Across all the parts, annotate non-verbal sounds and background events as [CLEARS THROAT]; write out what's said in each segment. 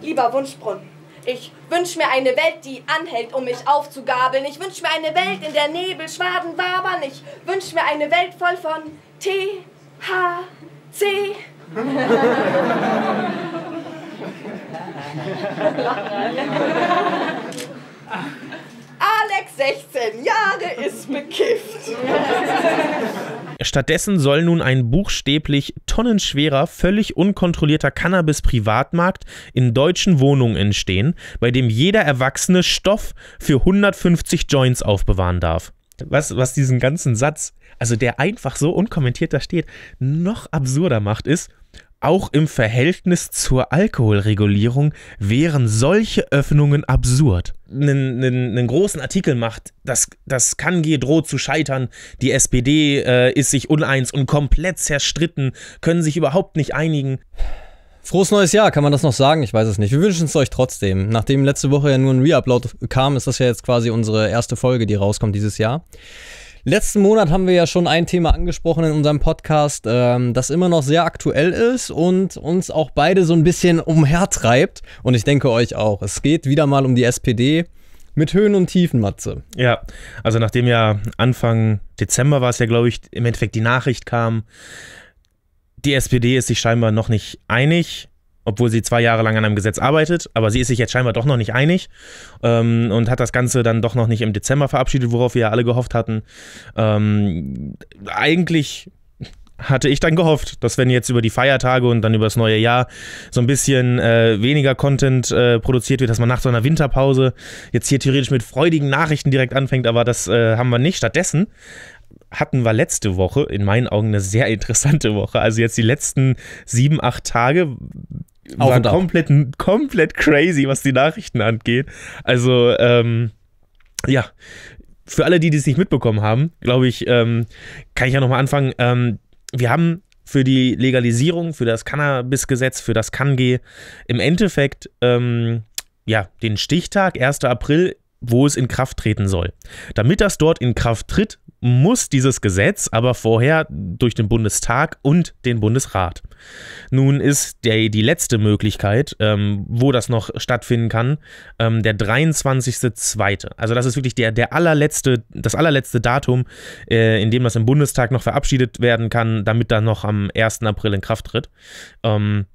Lieber Wunschbrunnen, ich wünsch mir eine Welt, die anhält, um mich aufzugabeln. Ich wünsch mir eine Welt, in der Nebel Schwaden wabern. Ich wünsch mir eine Welt voll von T, H, C. [LAUGHS] Alex, 16 Jahre, ist bekifft. Stattdessen soll nun ein buchstäblich tonnenschwerer, völlig unkontrollierter Cannabis-Privatmarkt in deutschen Wohnungen entstehen, bei dem jeder Erwachsene Stoff für 150 Joints aufbewahren darf. Was, was diesen ganzen Satz, also der einfach so unkommentiert da steht, noch absurder macht, ist, auch im Verhältnis zur Alkoholregulierung wären solche Öffnungen absurd. Einen, einen, einen großen Artikel macht, das, das KanG droht zu scheitern, die SPD äh, ist sich uneins und komplett zerstritten, können sich überhaupt nicht einigen. Frohes neues Jahr, kann man das noch sagen? Ich weiß es nicht. Wir wünschen es euch trotzdem. Nachdem letzte Woche ja nur ein Reupload kam, ist das ja jetzt quasi unsere erste Folge, die rauskommt dieses Jahr. Letzten Monat haben wir ja schon ein Thema angesprochen in unserem Podcast, ähm, das immer noch sehr aktuell ist und uns auch beide so ein bisschen umhertreibt. Und ich denke euch auch. Es geht wieder mal um die SPD. Mit Höhen und Tiefen, Matze. Ja, also nachdem ja Anfang Dezember war es ja, glaube ich, im Endeffekt die Nachricht kam, die SPD ist sich scheinbar noch nicht einig obwohl sie zwei Jahre lang an einem Gesetz arbeitet. Aber sie ist sich jetzt scheinbar doch noch nicht einig ähm, und hat das Ganze dann doch noch nicht im Dezember verabschiedet, worauf wir ja alle gehofft hatten. Ähm, eigentlich hatte ich dann gehofft, dass wenn jetzt über die Feiertage und dann über das neue Jahr so ein bisschen äh, weniger Content äh, produziert wird, dass man nach so einer Winterpause jetzt hier theoretisch mit freudigen Nachrichten direkt anfängt, aber das äh, haben wir nicht. Stattdessen hatten wir letzte Woche in meinen Augen eine sehr [LAUGHS] interessante Woche. Also jetzt die letzten sieben, acht Tage auf war komplett, komplett crazy, was die Nachrichten angeht. Also, ähm, ja, für alle, die das nicht mitbekommen haben, glaube ich, ähm, kann ich ja nochmal anfangen. Ähm, wir haben für die Legalisierung, für das Cannabis-Gesetz, für das CanG im Endeffekt ähm, ja, den Stichtag 1. April, wo es in Kraft treten soll. Damit das dort in Kraft tritt, muss dieses Gesetz aber vorher durch den Bundestag und den Bundesrat. Nun ist der, die letzte Möglichkeit, ähm, wo das noch stattfinden kann, ähm, der 23.02. Also das ist wirklich der, der allerletzte, das allerletzte Datum, äh, in dem das im Bundestag noch verabschiedet werden kann, damit dann noch am 1. April in Kraft tritt. Ähm,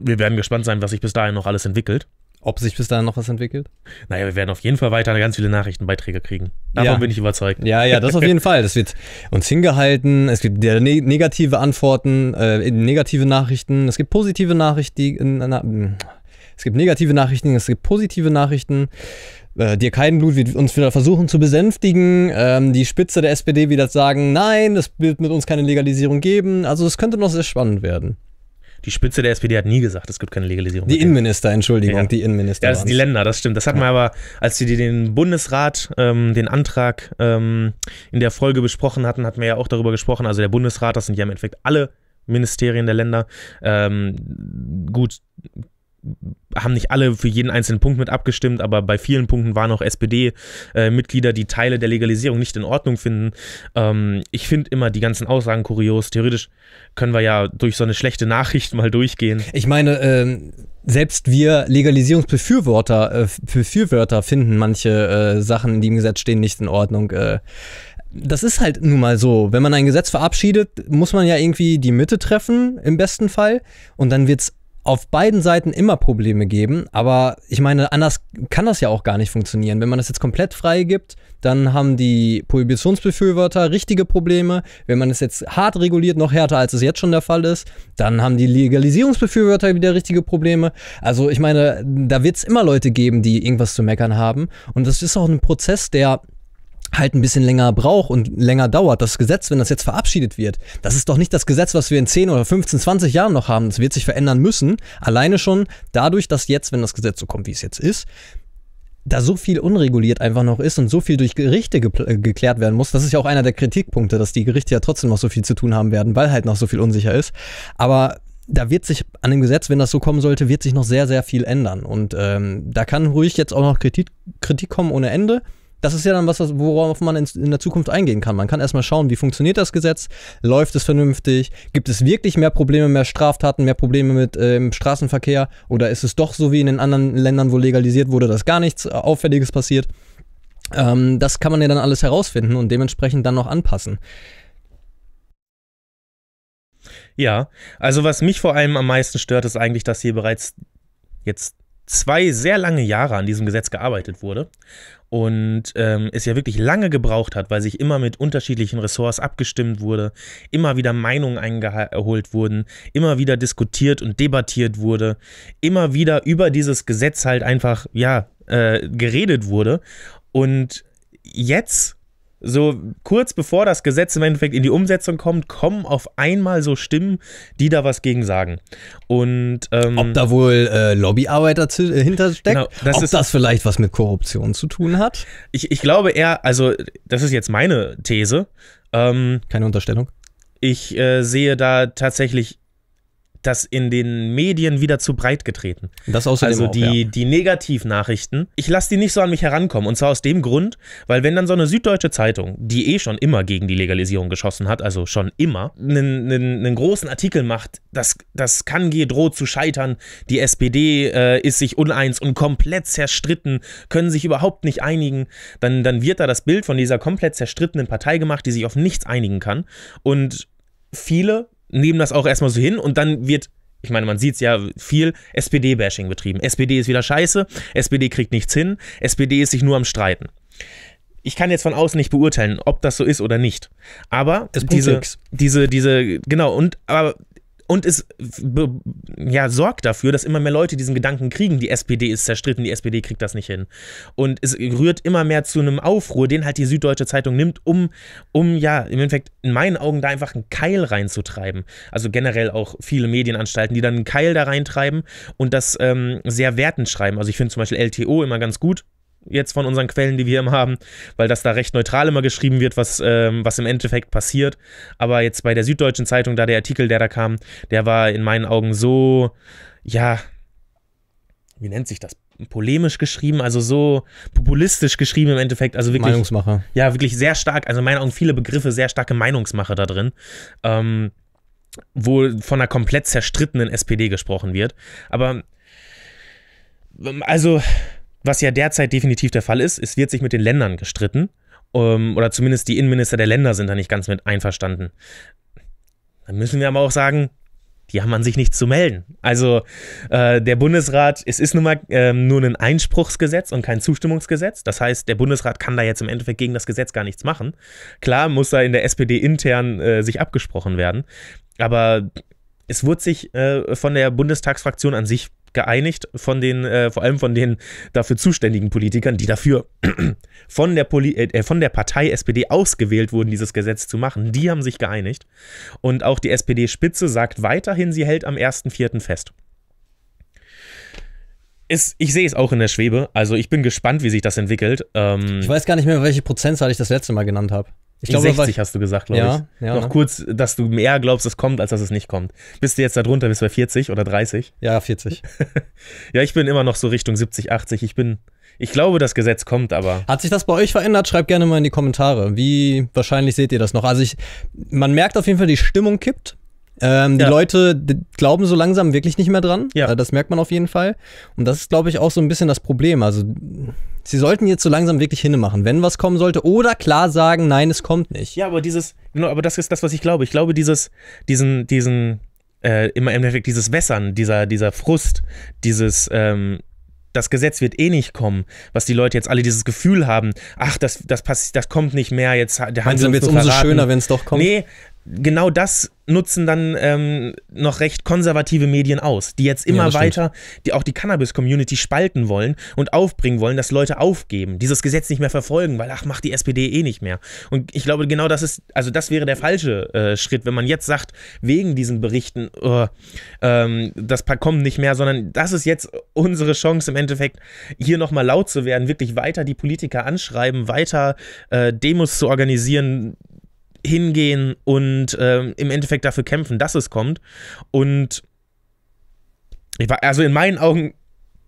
wir werden gespannt sein, was sich bis dahin noch alles entwickelt. Ob sich bis dahin noch was entwickelt? Naja, wir werden auf jeden Fall weiter ganz viele Nachrichtenbeiträge kriegen. Davon ja. bin ich überzeugt. Ja, ja, das auf jeden [LAUGHS] Fall. Das wird uns hingehalten. Es gibt ne-, negative Antworten, äh, negative Nachrichten. Es gibt positive Nachrichten. Die, na, hm. es gibt negative Nachrichten, es gibt positive Nachrichten. Äh, Dir kein Blut wird uns wieder versuchen zu besänftigen. Ähm, die Spitze der SPD wird sagen, nein, es wird mit uns keine Legalisierung geben. Also es könnte noch sehr spannend werden die Spitze der SPD hat nie gesagt, es gibt keine Legalisierung. Die Innenminister, Entschuldigung, ja. die Innenminister. Ja, das sind die Länder, das stimmt. Das hatten ja. wir aber, als sie den Bundesrat, ähm, den Antrag ähm, in der Folge besprochen hatten, hatten wir ja auch darüber gesprochen. Also der Bundesrat, das sind ja im Endeffekt alle Ministerien der Länder. Ähm, gut, haben nicht alle für jeden einzelnen Punkt mit abgestimmt, aber bei vielen Punkten waren auch SPD-Mitglieder, äh, die Teile der Legalisierung nicht in Ordnung finden. Ähm, ich finde immer die ganzen Aussagen kurios. Theoretisch können wir ja durch so eine schlechte Nachricht mal durchgehen. Ich meine, ähm, selbst wir Legalisierungsbefürworter äh, Befürworter finden manche äh, Sachen, die im Gesetz stehen, nicht in Ordnung äh, das ist halt nun mal so. Wenn man ein Gesetz verabschiedet, muss man ja irgendwie die Mitte treffen, im besten Fall. Und dann wird es auf beiden Seiten immer Probleme geben, aber ich meine, anders kann das ja auch gar nicht funktionieren. Wenn man das jetzt komplett frei gibt, dann haben die Prohibitionsbefürworter richtige Probleme. Wenn man es jetzt hart reguliert, noch härter als es jetzt schon der Fall ist, dann haben die Legalisierungsbefürworter wieder richtige Probleme. Also ich meine, da wird es immer Leute geben, die irgendwas zu meckern haben. Und das ist auch ein Prozess, der halt ein bisschen länger braucht und länger dauert. Das Gesetz, wenn das jetzt verabschiedet wird, das ist doch nicht das Gesetz, was wir in 10 oder 15, 20 Jahren noch haben. Das wird sich verändern müssen. Alleine schon dadurch, dass jetzt, wenn das Gesetz so kommt, wie es jetzt ist, da so viel unreguliert einfach noch ist und so viel durch Gerichte äh, geklärt werden muss, das ist ja auch einer der Kritikpunkte, dass die Gerichte ja trotzdem noch so viel zu tun haben werden, weil halt noch so viel unsicher ist. Aber da wird sich an dem Gesetz, wenn das so kommen sollte, wird sich noch sehr, sehr viel ändern. Und ähm, da kann ruhig jetzt auch noch Kritik, Kritik kommen ohne Ende das ist ja dann was, worauf man in, in, der Zukunft eingehen kann. Man kann erstmal schauen, wie funktioniert das Gesetz, läuft es vernünftig, gibt es wirklich mehr Probleme, mehr Straftaten, mehr Probleme mit äh, im Straßenverkehr oder ist es doch so wie in den anderen Ländern, wo legalisiert wurde, dass gar nichts äh, Auffälliges passiert. Ähm, das kann man ja dann alles herausfinden und dementsprechend dann noch anpassen. Ja, also was mich vor allem am meisten stört, ist eigentlich, dass hier bereits jetzt zwei sehr lange Jahre an diesem Gesetz gearbeitet wurde und ähm, es ja wirklich lange gebraucht hat, weil sich immer mit unterschiedlichen Ressorts abgestimmt wurde, immer wieder Meinungen eingeholt wurden, immer wieder diskutiert und debattiert wurde, immer wieder über dieses Gesetz halt einfach, ja, äh, geredet wurde. Und jetzt so kurz bevor das Gesetz im Endeffekt in die Umsetzung kommt, kommen auf einmal so Stimmen, die da was gegen sagen. Und ähm, ob da wohl äh, Lobbyarbeit dahinter äh, steckt, genau, das ob ist, das vielleicht was mit Korruption zu tun hat. Ich, ich glaube eher, also das ist jetzt meine These. Ähm, Keine Unterstellung. Ich äh, sehe da tatsächlich das in den Medien wieder zu breit getreten. Das außerdem Also die, auch, ja. die Negativnachrichten, ich lasse die nicht so an mich herankommen. Und zwar aus dem Grund, weil wenn dann so eine süddeutsche Zeitung, die eh schon immer gegen die Legalisierung geschossen hat, also schon immer, einen, einen, einen großen Artikel macht, das, das kann droht zu scheitern, die SPD äh, ist sich uneins und komplett zerstritten, können sich überhaupt nicht einigen, dann, dann wird da das Bild von dieser komplett zerstrittenen Partei gemacht, die sich auf nichts einigen kann. Und viele nehmen das auch erstmal so hin und dann wird ich meine, man sieht es ja viel, SPD-Bashing betrieben. SPD ist wieder scheiße, SPD kriegt nichts hin, SPD ist sich nur am Streiten. Ich kann jetzt von außen nicht beurteilen, ob das so ist oder nicht. Aber diese, diese, diese, genau, und aber und es ja, sorgt dafür, dass immer mehr Leute diesen Gedanken kriegen, die SPD ist zerstritten, die SPD kriegt das nicht hin. Und es rührt immer mehr zu einem Aufruhr, den halt die Süddeutsche Zeitung nimmt, um, um ja, im Endeffekt in meinen Augen da einfach einen Keil reinzutreiben. Also generell auch viele Medienanstalten, die dann einen Keil da reintreiben und das ähm, sehr wertend schreiben. Also ich finde zum Beispiel LTO immer ganz gut jetzt von unseren Quellen, die wir immer haben, weil das da recht neutral immer geschrieben wird, was, ähm, was im Endeffekt passiert. Aber jetzt bei der Süddeutschen Zeitung, da der Artikel, der da kam, der war in meinen Augen so, ja, wie nennt sich das? polemisch geschrieben, also so populistisch geschrieben im Endeffekt. Also wirklich, Meinungsmacher. Ja, wirklich sehr stark, also in meinen Augen viele Begriffe, sehr starke Meinungsmacher da drin. Ähm, wo von einer komplett zerstrittenen SPD gesprochen wird. Aber ähm, also was ja derzeit definitiv der Fall ist, es wird sich mit den Ländern gestritten. Ähm, oder zumindest die Innenminister der Länder sind da nicht ganz mit einverstanden. Dann müssen wir aber auch sagen, die haben an sich nichts zu melden. Also äh, der Bundesrat, es ist nun mal äh, nur ein Einspruchsgesetz und kein Zustimmungsgesetz. Das heißt, der Bundesrat kann da jetzt im Endeffekt gegen das Gesetz gar nichts machen. Klar muss da in der SPD intern äh, sich abgesprochen werden. Aber es wurde sich äh, von der Bundestagsfraktion an sich geeinigt von den, äh, vor allem von den dafür zuständigen Politikern, die dafür [CLEARS THROAT] von der, Poli äh, äh von der Partei SPD ausgewählt wurden, dieses Gesetz zu machen. Die haben sich geeinigt. Und auch die SPD-Spitze sagt weiterhin, sie hält am 1.4. fest. Ist, ich sehe es auch in der Schwebe. Also ich bin gespannt, wie sich das entwickelt. Ähm, ich weiß gar nicht mehr, welche Prozentzahl ich das letzte Mal genannt habe. Ich glaube, 60 hast du gesagt, glaube ja, ich. Ja, Noch ne? kurz, dass du mehr glaubst, es kommt, als dass es nicht kommt. Bist du jetzt da drunter, bist du bei 40 oder 30? Ja, 40. [LAUGHS] ja, ich bin immer noch so Richtung 70, 80. Ich bin, ich glaube, das Gesetz kommt, aber. Hat sich das bei euch verändert? Schreibt gerne mal in die Kommentare. Wie wahrscheinlich seht ihr das noch? Also ich, man merkt auf jeden Fall, die Stimmung kippt. Ähm, die ja. Leute glauben so langsam wirklich nicht mehr dran. Ja. Äh, das merkt man auf jeden Fall. Und das ist, glaube ich, auch so ein bisschen das Problem. Also, sie sollten jetzt so langsam wirklich hinmachen, wenn was kommen sollte. Oder klar sagen, nein, es kommt nicht. Ja, aber dieses, genau, aber das ist das, was ich glaube. Ich glaube, dieses, diesen, diesen, äh, immer im Endeffekt dieses Wässern, dieser, dieser Frust, dieses, ähm, das Gesetz wird eh nicht kommen, was die Leute jetzt alle dieses Gefühl haben, ach, das, das, pass, das kommt nicht mehr, jetzt haben Meinen sie uns jetzt umso schöner, wenn es doch kommt. Nee, genau das nutzen dann ähm, noch recht konservative Medien aus, die jetzt immer ja, weiter die, auch die Cannabis-Community spalten wollen und aufbringen wollen, dass Leute aufgeben, dieses Gesetz nicht mehr verfolgen, weil ach, macht die SPD eh nicht mehr. Und ich glaube, genau das ist, also das wäre der falsche äh, Schritt, wenn man jetzt sagt, wegen diesen Berichten, oh, ähm, das kommt nicht mehr, sondern das ist jetzt unsere Chance im Endeffekt, hier nochmal laut zu werden, wirklich weiter die Politiker anschreiben, weiter äh, Demos zu organisieren, hingehen und äh, im Endeffekt dafür kämpfen, dass es kommt. Und ich war, also in meinen Augen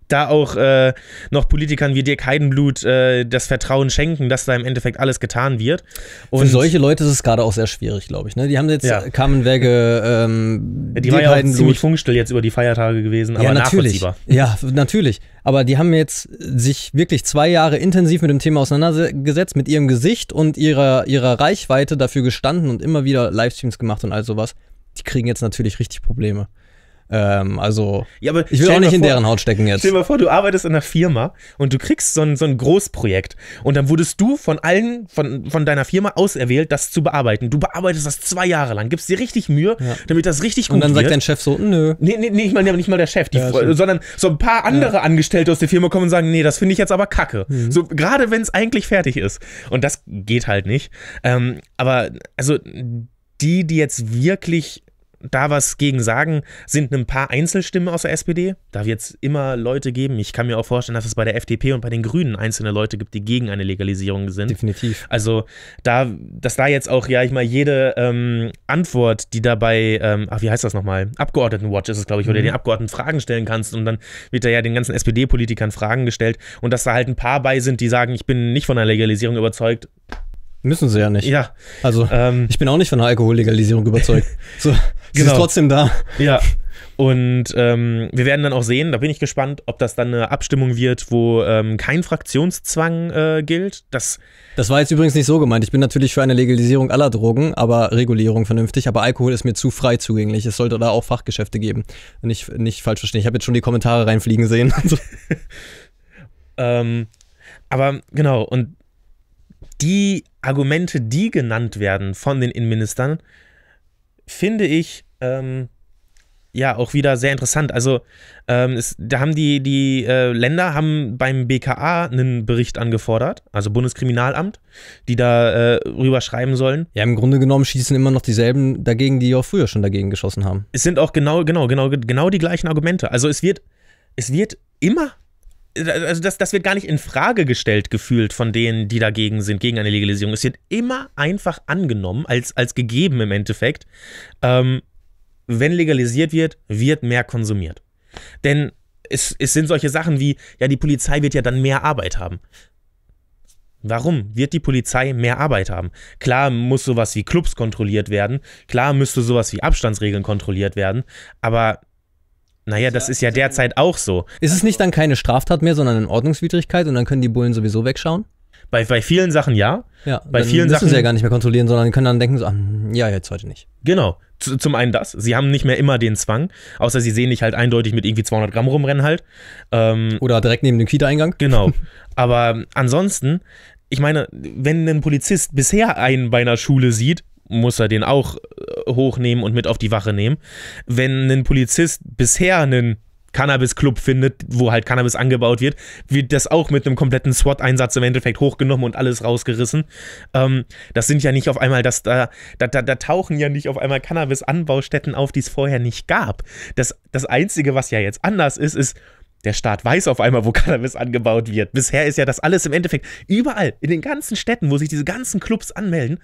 da auch äh, noch Politikern wie Dirk Heidenblut äh, das Vertrauen schenken, dass da im Endeffekt alles getan wird. Und Für solche Leute ist es gerade auch sehr schwierig, glaube ich. Ne? Die haben jetzt ja. Carmen Werge, ähm, ja, die Dirk war ja Heidenblut. ziemlich funkstill jetzt über die Feiertage gewesen, aber ja, natürlich. nachvollziehbar. Ja, natürlich. Aber die haben jetzt sich wirklich zwei Jahre intensiv mit dem Thema auseinandergesetzt, mit ihrem Gesicht und ihrer, ihrer Reichweite dafür gestanden und immer wieder Livestreams gemacht und all sowas. Die kriegen jetzt natürlich richtig Probleme. Ähm, also, ja, aber ich will auch nicht in vor, deren Haut stecken jetzt. Stell dir mal vor, du arbeitest in einer Firma und du kriegst so ein, so ein Großprojekt und dann wurdest du von allen, von, von deiner Firma auserwählt, das zu bearbeiten. Du bearbeitest das zwei Jahre lang, gibst dir richtig Mühe, ja. damit das richtig gut wird. Und dann wird. sagt dein Chef so, nö. Nee, nee, nee ich meine nicht mal der Chef, ja, sondern so ein paar andere ja. Angestellte aus der Firma kommen und sagen, nee, das finde ich jetzt aber kacke. Mhm. So, gerade wenn es eigentlich fertig ist. Und das geht halt nicht. Ähm, aber, also, die, die jetzt wirklich da was gegen sagen, sind ein paar Einzelstimmen aus der SPD. Da wird es immer Leute geben. Ich kann mir auch vorstellen, dass es bei der FDP und bei den Grünen einzelne Leute gibt, die gegen eine Legalisierung sind. Definitiv. Also da, dass da jetzt auch, ja, ich mal, jede ähm, Antwort, die dabei, ähm, ach, wie heißt das nochmal? Abgeordnetenwatch ist es, glaube ich, wo mhm. du den Abgeordneten Fragen stellen kannst und dann wird da ja den ganzen SPD-Politikern Fragen gestellt und dass da halt ein paar bei sind, die sagen, ich bin nicht von einer Legalisierung überzeugt, Müssen sie ja nicht. Ja. Also ähm, ich bin auch nicht von der Alkohollegalisierung überzeugt. [LAUGHS] so, genau. ist trotzdem da. Ja. Und ähm, wir werden dann auch sehen, da bin ich gespannt, ob das dann eine Abstimmung wird, wo ähm, kein Fraktionszwang äh, gilt. Das, das war jetzt übrigens nicht so gemeint. Ich bin natürlich für eine Legalisierung aller Drogen, aber Regulierung vernünftig. Aber Alkohol ist mir zu frei zugänglich. Es sollte da auch Fachgeschäfte geben. Nicht, nicht falsch verstehen. Ich habe jetzt schon die Kommentare reinfliegen sehen. [LAUGHS] [LAUGHS] ähm, aber genau, und die Argumente, die genannt werden von den Innenministern, finde ich ähm, ja auch wieder sehr interessant. Also ähm, es, da haben die, die äh, Länder haben beim BKA einen Bericht angefordert, also Bundeskriminalamt, die da äh, rüber schreiben sollen. Ja, im Grunde genommen schießen immer noch dieselben dagegen, die auch früher schon dagegen geschossen haben. Es sind auch genau, genau, genau, genau die gleichen Argumente. Also es wird, es wird immer also das, das wird gar nicht in Frage gestellt gefühlt von denen, die dagegen sind, gegen eine Legalisierung. Es wird immer einfach angenommen, als, als gegeben im Endeffekt. Ähm, wenn legalisiert wird, wird mehr konsumiert. Denn es, es sind solche Sachen wie, ja, die Polizei wird ja dann mehr Arbeit haben. Warum wird die Polizei mehr Arbeit haben? Klar muss sowas wie Clubs kontrolliert werden, klar müsste sowas wie Abstandsregeln kontrolliert werden, aber naja, das ist ja derzeit auch so. Ist es nicht dann keine Straftat mehr, sondern eine Ordnungswidrigkeit und dann können die Bullen sowieso wegschauen? Bei, bei vielen Sachen ja. Ja, bei dann vielen müssen Sachen. sie ja gar nicht mehr kontrollieren, sondern können dann denken, so, ja, jetzt heute nicht. Genau. Z zum einen das. Sie haben nicht mehr immer den Zwang, außer sie sehen dich halt eindeutig mit irgendwie 200 Gramm rumrennen halt. Ähm, Oder direkt neben dem Kita-Eingang. Genau. [LAUGHS] Aber ansonsten, ich meine, wenn ein Polizist bisher einen bei einer Schule sieht, muss er den auch äh, hochnehmen und mit auf die Wache nehmen. Wenn ein Polizist bisher einen Cannabis-Club findet, wo halt Cannabis angebaut wird, wird das auch mit einem kompletten SWAT-Einsatz im Endeffekt hochgenommen und alles rausgerissen. Ähm, das sind ja nicht auf einmal, das, da, da, da, tauchen ja nicht auf einmal Cannabis-Anbaustätten auf, die es vorher nicht gab. Das, das Einzige, was ja jetzt anders ist, ist, der Staat weiß auf einmal, wo [LAUGHS] Cannabis angebaut wird. Bisher ist ja das alles im Endeffekt überall, in den ganzen Städten, wo sich diese ganzen Clubs anmelden,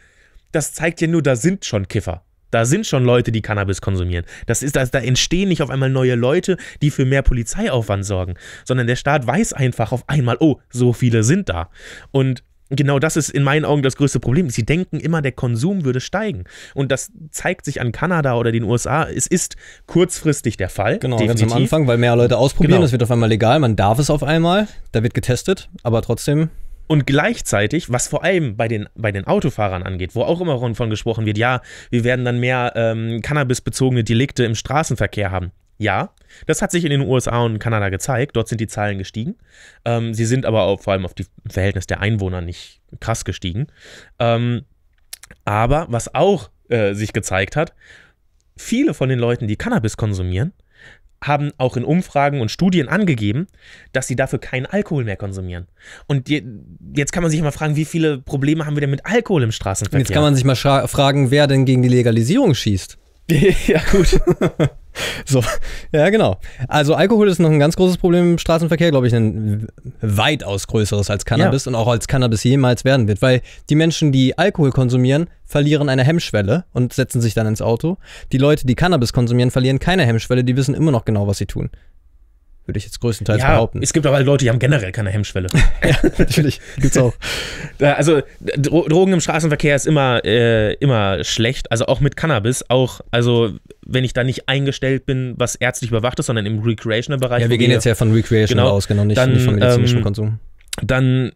das zeigt ja nur, da sind schon Kiffer. Da sind schon Leute, die Cannabis konsumieren. Das ist, das, da entstehen nicht auf einmal neue Leute, die für mehr Polizeiaufwand sorgen, sondern der Staat weiß einfach auf einmal, oh, so viele sind da. Und genau das ist in meinen Augen das größte Problem. Sie denken immer, der Konsum würde steigen. Und das zeigt sich an Kanada oder den USA. Es ist kurzfristig der Fall. Genau, definitiv. ganz am Anfang, weil mehr Leute ausprobieren. Genau. wird auf einmal legal. Man darf es auf einmal. Da wird getestet. Aber trotzdem und gleichzeitig, was vor allem bei den, bei den Autofahrern angeht, wo auch immer von gesprochen wird, ja, wir werden dann mehr ähm, cannabisbezogene Delikte im Straßenverkehr haben. Ja, das hat sich in den USA und Kanada gezeigt. Dort sind die Zahlen gestiegen. Ähm, sie sind aber auch vor allem auf die Verhältnis der Einwohner nicht krass gestiegen. Ähm, aber was auch äh, sich gezeigt hat, viele von den Leuten, die Cannabis konsumieren, haben auch in Umfragen und Studien angegeben, dass sie dafür keinen Alkohol mehr konsumieren. Und jetzt kann man sich mal fragen, wie viele Probleme haben wir denn mit Alkohol im Straßenverkehr? Jetzt kann man sich mal fragen, wer denn gegen die Legalisierung schießt. [LAUGHS] ja, gut. [LAUGHS] So, ja, genau. Also Alkohol ist noch ein ganz großes Problem im Straßenverkehr, glaube ich, ein weitaus größeres als Cannabis ja. und auch als Cannabis jemals werden wird, weil die Menschen, die Alkohol konsumieren, verlieren eine Hemmschwelle und setzen sich dann ins Auto. Die Leute, die Cannabis konsumieren, verlieren keine Hemmschwelle, die wissen immer noch genau, was sie tun würde ich jetzt größtenteils ja, behaupten. Es gibt aber Leute, die haben generell keine Hemmschwelle. [LAUGHS] ja, natürlich. Gibt's auch. [LAUGHS] Also Dro Drogen im Straßenverkehr ist immer, äh, immer schlecht. Also auch mit Cannabis, auch, also wenn ich da nicht eingestellt bin, was ärztlich überwacht ist, sondern im Recreational-Bereich. Ja, wir gehen jetzt ja von Recreational genau, aus, genau, nicht, dann, nicht vom medizinischen ähm, Konsum. Dann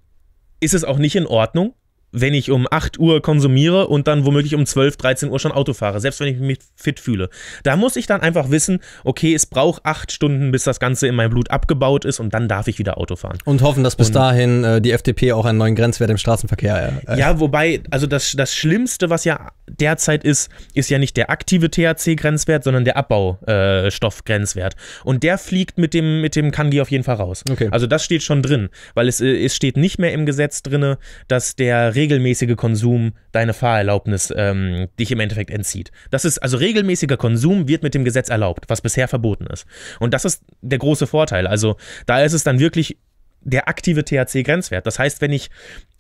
ist es auch nicht in Ordnung, wenn ich um 8 Uhr konsumiere und dann womöglich um 12, 13 Uhr schon Auto fahre, selbst wenn ich mich fit fühle. Da muss ich dann einfach wissen, okay, es braucht 8 Stunden, bis das Ganze in meinem Blut abgebaut ist und dann darf ich wieder Auto fahren. Und hoffen, dass bis und, dahin äh, die FDP auch einen neuen Grenzwert im Straßenverkehr. Äh, äh, ja, wobei, also das, das Schlimmste, was ja derzeit ist, ist ja nicht der aktive THC-Grenzwert, sondern der Abbaustoffgrenzwert. Äh, und der fliegt mit dem, mit dem Kangi auf jeden Fall raus. Okay. Also das steht schon drin, weil es, äh, es steht nicht mehr im Gesetz drin, dass der Regel regelmäßige Konsum deine Fahrerlaubnis ähm, dich im Endeffekt entzieht. Das ist, also regelmäßiger Konsum wird mit dem Gesetz erlaubt, was bisher verboten ist. Und das ist der große Vorteil. Also da ist es dann wirklich der aktive THC-Grenzwert. Das heißt, wenn ich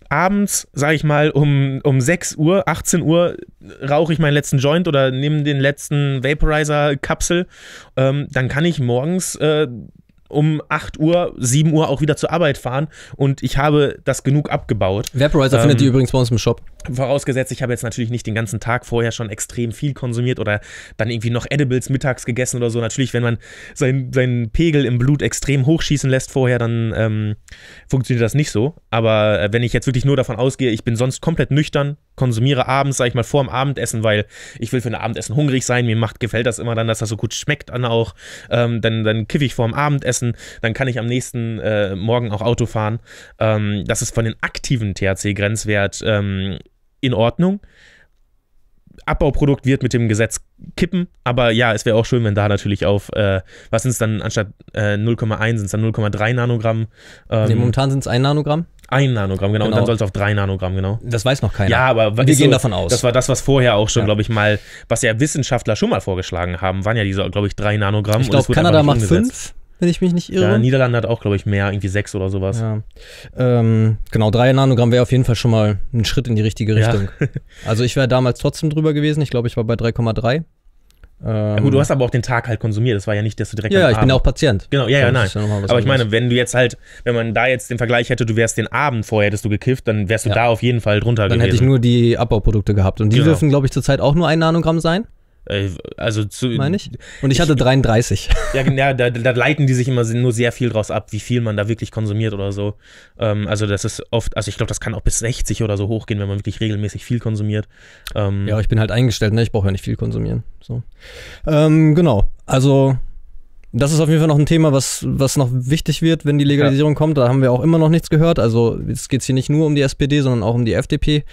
abends, sage ich mal, um, um 6 Uhr, 18 Uhr rauche ich meinen letzten Joint oder nehme den letzten Vaporizer-Kapsel, ähm, dann kann ich morgens äh, um 8 Uhr, 7 Uhr auch wieder zur Arbeit fahren und ich habe das genug abgebaut. Vaporizer ähm, findet ihr übrigens bei uns im Shop. Vorausgesetzt, ich habe jetzt natürlich nicht den ganzen Tag vorher schon extrem viel konsumiert oder dann irgendwie noch Edibles mittags gegessen oder so. Natürlich, wenn man sein, seinen Pegel im Blut extrem hochschießen lässt vorher, dann ähm, funktioniert das nicht so. Aber äh, wenn ich jetzt wirklich nur davon ausgehe, ich bin sonst komplett nüchtern, konsumiere abends, sag ich mal, vor dem Abendessen, weil ich will für ein Abendessen hungrig sein, mir macht, gefällt das immer dann, dass das so gut schmeckt dann auch. Ähm, dann, dann kiffe ich vor dem Abendessen, dann kann ich am nächsten äh, Morgen auch Auto fahren. Ähm, das ist von den aktiven THC-Grenzwert ähm, in Ordnung. Abbauprodukt wird mit dem Gesetz kippen, aber ja, es wäre auch schön, wenn da natürlich auf, äh, was sind es dann anstatt äh, 0,1, sind es dann 0,3 Nanogramm. Ähm, nee, momentan sind es 1 Nanogramm. 1 Nanogramm, genau. genau. Und dann genau. soll es auf 3 Nanogramm, genau. Das weiß noch keiner. Ja, aber wir gehen so, davon aus. Das war das, was vorher auch schon, ja. glaube ich, mal, was ja Wissenschaftler schon mal vorgeschlagen haben, waren ja diese, glaube ich, 3 Nanogramm. Ich glaube, Kanada macht 5 wenn ich mich nicht irre. Ja, Niederlande hat auch, glaube ich, mehr, irgendwie sechs oder sowas. Ja. Ähm, genau, drei Nanogramm wäre auf jeden Fall schon mal ein Schritt in die richtige Richtung. Ja. [LAUGHS] also ich wäre damals trotzdem drüber gewesen. Ich glaube, ich war bei 3,3. Ähm, ja, gut, du hast aber auch den Tag halt konsumiert. Das war ja nicht, dass du direkt. Ja, ja ich Abend bin auch Patient. Genau, ja, ja, also nein. Ja aber anderes. ich meine, wenn du jetzt halt, wenn man da jetzt den Vergleich hätte, du wärst den Abend vorher hättest du gekifft, dann wärst du da auf jeden Fall drunter dann gewesen. Dann hätte ich nur die Abbauprodukte gehabt. Und die genau. dürfen, glaube ich, zurzeit auch nur ein Nanogramm sein. Äh, also zu. Meine ich? Und ich, ich hatte 33. Ja, ja da, da, leiten die sich immer nur sehr viel draus ab, wie viel man da wirklich konsumiert oder so. Ähm, also, das ist oft, also ich glaube, das kann auch bis 60 oder so hochgehen, wenn man wirklich regelmäßig viel konsumiert. Ähm, ja, ich bin halt eingestellt, ne? Ich brauche ja nicht viel konsumieren. So. Ähm, genau. Also, das ist auf jeden Fall noch ein Thema, was, was noch wichtig wird, wenn die Legalisierung ja. kommt. Da haben wir auch immer noch nichts gehört. Also es geht hier nicht nur um die SPD, sondern auch um die FDP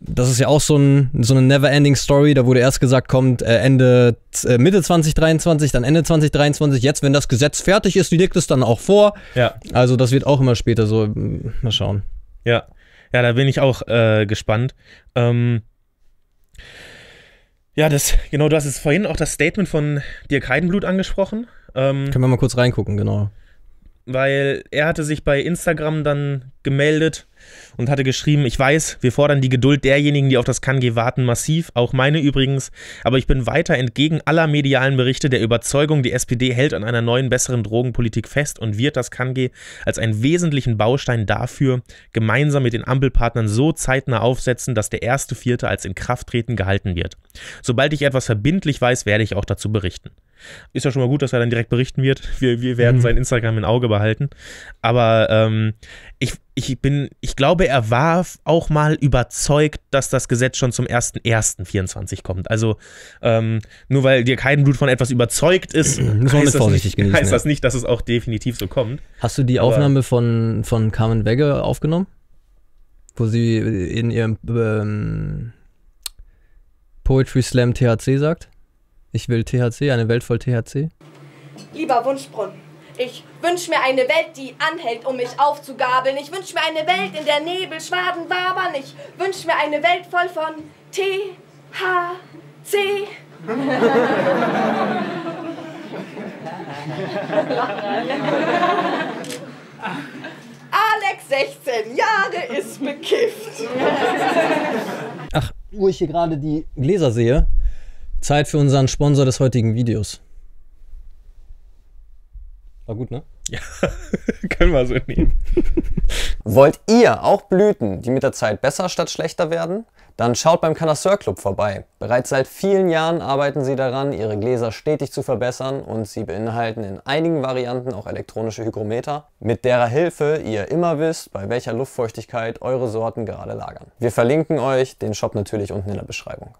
das ist ja auch so, ein, so eine Never-Ending-Story. Da wurde erst gesagt, kommt äh, Ende, äh, Mitte 2023, dann Ende 2023. Jetzt, wenn das Gesetz fertig ist, liegt es dann auch vor. Ja. Also, das wird auch immer später so. Mal schauen. Ja. Ja, da bin ich auch äh, gespannt. Ähm, ja, das, genau, du hast es vorhin auch das Statement von Dirk Heidenblut angesprochen. Ähm, Können wir mal kurz reingucken, genau weil er hatte sich bei Instagram dann gemeldet und hatte geschrieben, ich weiß, wir fordern die Geduld derjenigen, die auf das Kange warten, massiv, auch meine übrigens, aber ich bin weiter entgegen aller medialen Berichte der Überzeugung, die SPD hält an einer neuen, besseren Drogenpolitik fest und wird das Kange als einen wesentlichen Baustein dafür gemeinsam mit den Ampelpartnern so zeitnah aufsetzen, dass der erste Vierte als in Krafttreten gehalten wird. Sobald ich etwas verbindlich weiß, werde ich auch dazu berichten. Ist ja schon mal gut, dass er dann direkt berichten wird. Wir, wir werden mhm. sein Instagram im Auge behalten. Aber ähm, ich, ich bin, ich glaube, er war auch mal überzeugt, dass das Gesetz schon zum 1.1.24 kommt. Also ähm, nur weil dir kein Blut von etwas überzeugt ist, [CLEARS THROAT] Muss heißt, das nicht, heißt das nicht, dass es auch definitiv so kommt. Hast du die Aber Aufnahme von, von Carmen Wegge aufgenommen? Wo sie in ihrem ähm, Poetry Slam THC sagt? Ich will THC, eine Welt voll THC. Lieber Wunschbrunnen, ich wünsche mir eine Welt, die anhält, um mich aufzugabeln. Ich wünsche mir eine Welt, in der Nebel Schwaden wabern. Ich wünsche mir eine Welt voll von THC. [LAUGHS] Alex, 16 Jahre, ist bekifft. Ach, wo ich hier gerade die Gläser sehe, Zeit für unseren Sponsor des heutigen Videos. War gut, ne? Ja, [LAUGHS] können wir so nehmen. Wollt ihr auch Blüten, die mit der Zeit besser statt schlechter werden? Dann schaut beim Canasseur Club vorbei. Bereits seit vielen Jahren arbeiten sie daran, ihre Gläser stetig zu verbessern und sie beinhalten in einigen Varianten auch elektronische Hygrometer, mit derer Hilfe ihr immer wisst, bei welcher Luftfeuchtigkeit eure Sorten gerade lagern. Wir verlinken euch den Shop natürlich unten in der Beschreibung.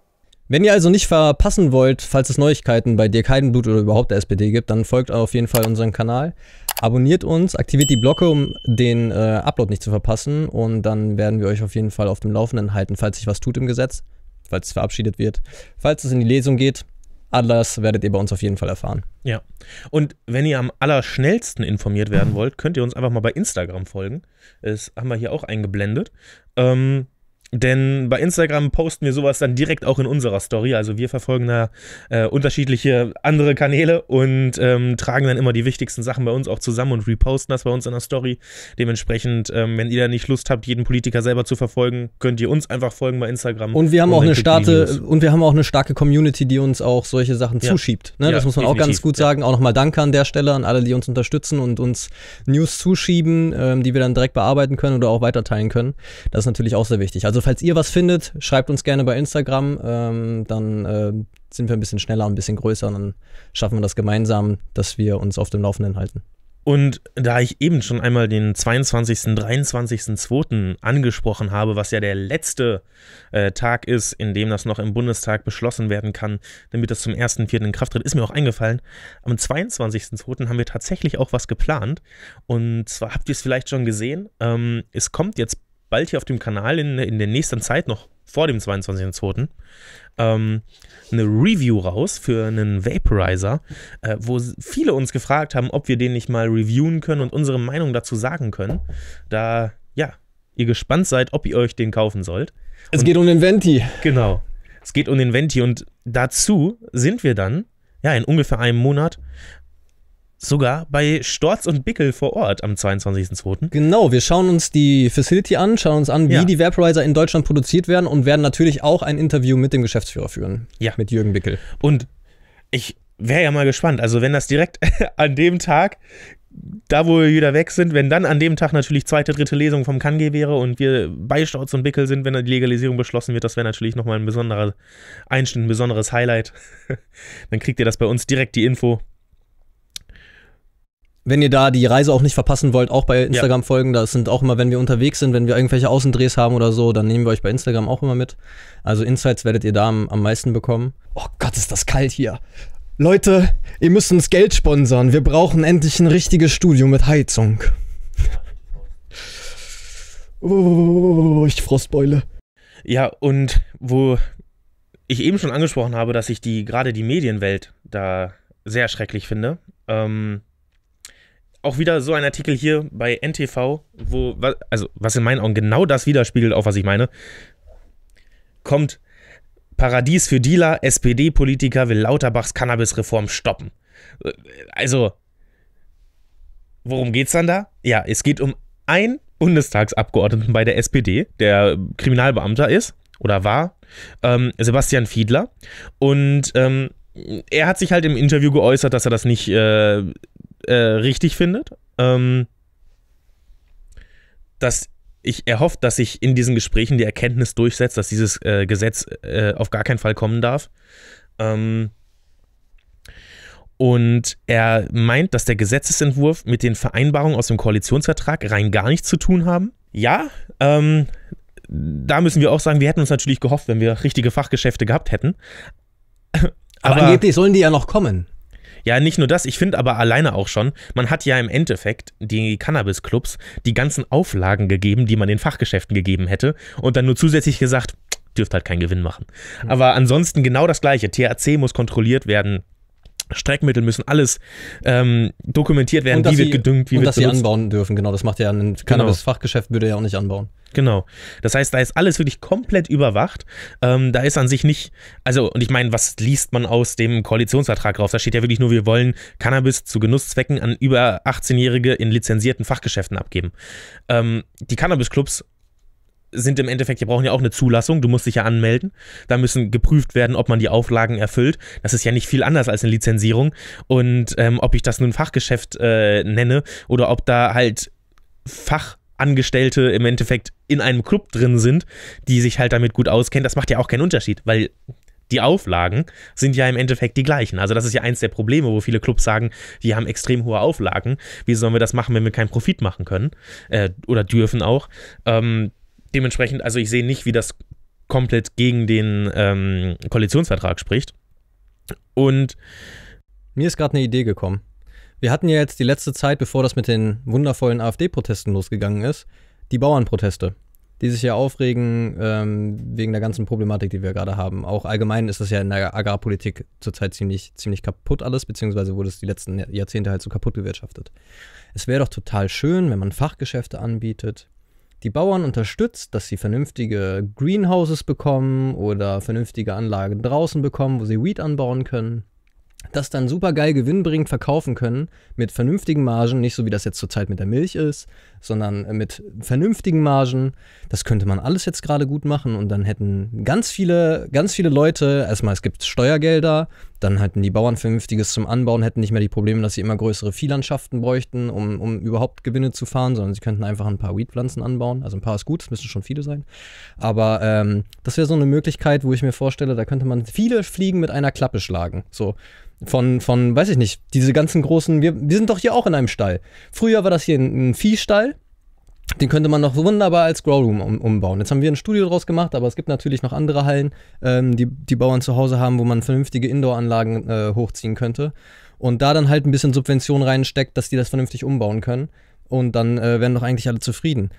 Wenn ihr also nicht verpassen wollt, falls es Neuigkeiten bei Dirk Heidenblut oder überhaupt der SPD gibt, dann folgt auf jeden Fall unseren Kanal, abonniert uns, aktiviert die Glocke, um den äh, Upload nicht zu verpassen und dann werden wir euch auf jeden Fall auf dem Laufenden halten, falls sich was tut im Gesetz, falls es verabschiedet wird, falls es in die Lesung geht. Alles werdet ihr bei uns auf jeden Fall erfahren. Ja. Und wenn ihr am allerschnellsten informiert werden wollt, könnt ihr uns einfach mal bei Instagram folgen. Das haben wir hier auch eingeblendet. Ähm, denn bei Instagram posten wir sowas dann direkt auch in unserer Story. Also wir verfolgen da äh, unterschiedliche andere Kanäle und ähm, tragen dann immer die wichtigsten Sachen bei uns auch zusammen und reposten das bei uns in der Story. Dementsprechend, ähm, wenn ihr da nicht Lust habt, jeden Politiker selber zu verfolgen, könnt ihr uns einfach folgen bei Instagram. Und wir haben und auch eine starte, und wir haben auch eine starke Community, die uns auch solche Sachen ja. zuschiebt. Ne? Ja, das muss man auch ganz gut sagen. Ja. Auch nochmal Danke an der Stelle an alle, die uns unterstützen und uns News zuschieben, ähm, die wir dann direkt bearbeiten können oder auch weiterteilen können. Das ist natürlich auch sehr wichtig. Also also falls ihr was findet, schreibt uns gerne bei Instagram. Ähm, dann äh, sind wir ein bisschen schneller ein bisschen größer. Und dann schaffen wir das gemeinsam, dass wir uns auf dem Laufenden halten. Und da ich eben schon einmal den 22., 23.02. angesprochen habe, was ja der letzte äh, Tag ist, in dem das noch im Bundestag beschlossen werden kann, damit das zum 1.04. in Kraft tritt, ist mir auch eingefallen, am 22.02. haben wir tatsächlich auch was geplant. Und zwar habt ihr es vielleicht schon gesehen, ähm, es kommt jetzt bald hier auf dem Kanal in, in der nächsten Zeit, noch vor dem 22.02., ähm, eine Review raus für einen Vaporizer, äh, wo viele uns gefragt haben, ob wir den nicht mal reviewen können und unsere Meinung dazu sagen können. Da, ja, ihr gespannt seid, ob ihr euch den kaufen sollt. Und es geht um den Venti. Genau. Es geht um den Venti und dazu sind wir dann, ja, in ungefähr einem Monat sogar bei Storz und Bickel vor Ort am 22.02. Genau, wir schauen uns die Facility an, schauen uns an, wie ja. die Vaporizer in Deutschland produziert werden und werden natürlich auch ein Interview mit dem Geschäftsführer führen. Ja. Mit Jürgen Bickel. Und ich wäre ja mal gespannt, also wenn das direkt [LAUGHS] an dem Tag da wo wir wieder weg sind, wenn dann an dem Tag natürlich zweite, dritte Lesung vom KanG wäre und wir bei Storz und Bickel sind, wenn die Legalisierung beschlossen wird, das wäre natürlich nochmal ein besonderer Einschnitt, ein besonderes Highlight. [LAUGHS] dann kriegt ihr das bei uns direkt die Info wenn ihr da die Reise auch nicht verpassen wollt, auch bei Instagram ja. folgen. Das sind auch immer, wenn wir unterwegs sind, wenn wir irgendwelche Außendrehs haben oder so, dann nehmen wir euch bei Instagram auch immer mit. Also Insights werdet ihr da am, am meisten bekommen. Oh Gott, ist das kalt hier. Leute, ihr müsst uns Geld sponsern. Wir brauchen endlich ein richtiges Studio mit Heizung. Oh, oh, oh, oh ich Frostbeule. Ja, und wo ich eben schon angesprochen habe, dass ich die gerade die Medienwelt da sehr schrecklich finde. Ähm, auch wieder so ein Artikel hier bei NTV, wo, also was in meinen Augen genau das widerspiegelt, auf was ich meine. Kommt Paradies für Dealer, SPD-Politiker will Lauterbachs Cannabis-Reform stoppen. Also, worum geht's dann da? Ja, es geht um einen Bundestagsabgeordneten bei der SPD, der Kriminalbeamter ist oder war, ähm, Sebastian Fiedler. Und ähm, er hat sich halt im Interview geäußert, dass er das nicht äh, äh, richtig findet. Ähm, dass ich erhofft, dass sich in diesen Gesprächen die Erkenntnis durchsetzt, dass dieses äh, Gesetz äh, auf gar keinen Fall kommen darf. Ähm, und er meint, dass der Gesetzesentwurf mit den Vereinbarungen aus dem Koalitionsvertrag rein gar nichts zu tun haben. Ja, ähm, da müssen wir auch sagen, wir hätten uns natürlich gehofft, wenn wir richtige Fachgeschäfte gehabt hätten. Aber, Aber angeblich sollen die ja noch kommen. Ja, nicht nur das, ich finde aber alleine auch schon, man hat ja im Endeffekt die Cannabis-Clubs die ganzen Auflagen gegeben, die man den Fachgeschäften gegeben hätte und dann nur zusätzlich gesagt, dürft halt keinen Gewinn machen. Hm. Aber ansonsten genau das Gleiche. THC muss kontrolliert werden, Streckmittel müssen alles ähm, dokumentiert werden, wie wird sie, gedüngt, wie und wird dass benutzt. sie anbauen dürfen, genau, das macht ja ein genau. Cannabis-Fachgeschäft, würde ja auch nicht anbauen. Genau. Das heißt, da ist alles wirklich komplett überwacht. Ähm, da ist an sich nicht, also, und ich meine, was liest man aus dem Koalitionsvertrag raus? Da steht ja wirklich nur, wir wollen Cannabis zu Genusszwecken an über 18-Jährige in lizenzierten Fachgeschäften abgeben. Ähm, die Cannabis-Clubs sind im Endeffekt, die brauchen ja auch eine Zulassung, du musst dich ja anmelden. Da müssen geprüft werden, ob man die Auflagen erfüllt. Das ist ja nicht viel anders als eine Lizenzierung. Und ähm, ob ich das nun Fachgeschäft äh, nenne oder ob da halt Fachangestellte im Endeffekt in einem Club drin sind, die sich halt damit gut auskennen, das macht ja auch keinen Unterschied, weil die Auflagen sind ja im Endeffekt die gleichen. Also das ist ja eins der Probleme, wo viele Clubs sagen, wir haben extrem hohe Auflagen. Wie sollen wir das machen, wenn wir keinen Profit machen können äh, oder dürfen auch? Ähm, dementsprechend, also ich sehe nicht, wie das komplett gegen den ähm, Koalitionsvertrag spricht. Und mir ist gerade eine Idee gekommen. Wir hatten ja jetzt die letzte Zeit, bevor das mit den wundervollen AfD-Protesten losgegangen ist, die Bauernproteste, die sich ja aufregen ähm, wegen der ganzen Problematik, die wir gerade haben. Auch allgemein ist das ja in der Agrarpolitik zurzeit ziemlich, ziemlich kaputt alles, beziehungsweise wurde es die letzten Jahrzehnte halt so kaputt gewirtschaftet. Es wäre doch total schön, wenn man Fachgeschäfte anbietet, die Bauern unterstützt, dass sie vernünftige Greenhouses bekommen oder vernünftige Anlagen draußen bekommen, wo sie Weed anbauen können. Das dann super geil gewinnbringend verkaufen können mit vernünftigen Margen, nicht so wie das jetzt zurzeit mit der Milch ist, sondern äh, mit vernünftigen Margen. Das könnte man alles jetzt gerade gut machen und dann hätten ganz viele, ganz viele Leute, erstmal es gibt Steuergelder, dann hätten die Bauern Vernünftiges zum Anbauen, hätten nicht mehr die Probleme, dass sie immer größere Viehlandschaften bräuchten, um, um überhaupt Gewinne zu fahren, sondern sie könnten einfach ein paar Weedpflanzen anbauen. Also ein paar ist gut, es müssen schon viele sein. Aber ähm, das wäre so eine Möglichkeit, wo ich mir vorstelle, da könnte man viele Fliegen mit einer Klappe schlagen. So von, von weiß ich nicht, diese ganzen großen, wir, wir sind doch hier auch in einem Stall. Früher war das hier ein, ein Viehstall den könnte man noch wunderbar als Growroom um, umbauen. Jetzt haben wir ein Studio draus gemacht, aber es gibt natürlich noch andere Hallen, ähm, die die Bauern zu Hause haben, wo man vernünftige Indoor-Anlagen äh, hochziehen könnte. Und da dann halt ein bisschen Subvention reinsteckt, dass die das vernünftig umbauen können. Und dann äh, wären doch eigentlich alle zufrieden.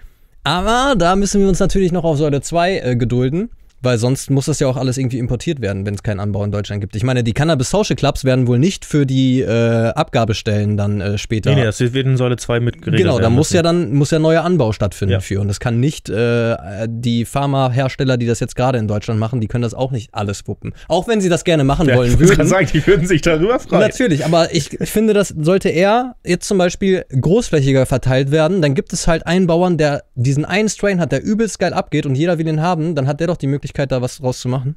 Aber da müssen wir uns natürlich noch auf Säule 2 äh, gedulden. Weil sonst muss das ja auch alles irgendwie importiert werden, wenn es keinen Anbau in Deutschland gibt. Ich meine, die Cannabis Social Clubs werden wohl nicht für die äh, Abgabestellen dann äh, später. Nee, nee, das wird in Säule 2 mitgeregelt. Genau, da muss ja dann muss ja neuer Anbau stattfinden ja. für. Und das kann nicht äh, die Pharmahersteller, die das jetzt gerade in Deutschland machen, die können das auch nicht alles wuppen. Auch wenn sie das gerne machen ja, wollen ich würden. Ich kann sagen, die würden sich darüber freuen. Natürlich, aber ich [LAUGHS] finde, das sollte eher jetzt zum Beispiel großflächiger verteilt werden. Dann gibt es halt einen Bauern, der diesen einen Strain hat, der übelst geil abgeht und jeder will ihn haben, dann hat der doch die Möglichkeit, Möglichkeit, da was draus zu machen.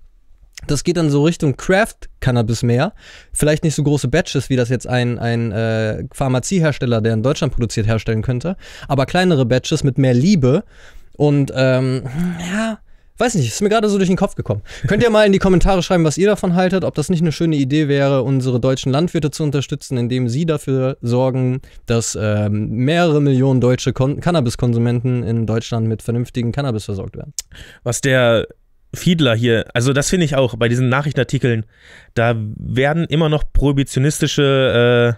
Das geht dann so Richtung Craft-Cannabis mehr. Vielleicht nicht so große Batches, wie das jetzt ein, ein äh, Pharmaziehersteller, der in Deutschland produziert, herstellen könnte. Aber kleinere Batches mit mehr Liebe. Und ähm, ja, weiß nicht, ist mir gerade so durch den Kopf gekommen. Könnt ihr mal in die Kommentare schreiben, was ihr davon haltet, ob das nicht eine schöne Idee wäre, unsere deutschen Landwirte zu unterstützen, indem sie dafür sorgen, dass ähm, mehrere Millionen deutsche Cannabiskonsumenten in Deutschland mit vernünftigen Cannabis versorgt werden. Was der Fiedler hier, also das finde ich auch bei diesen Nachrichtenartikeln, da werden immer noch prohibitionistische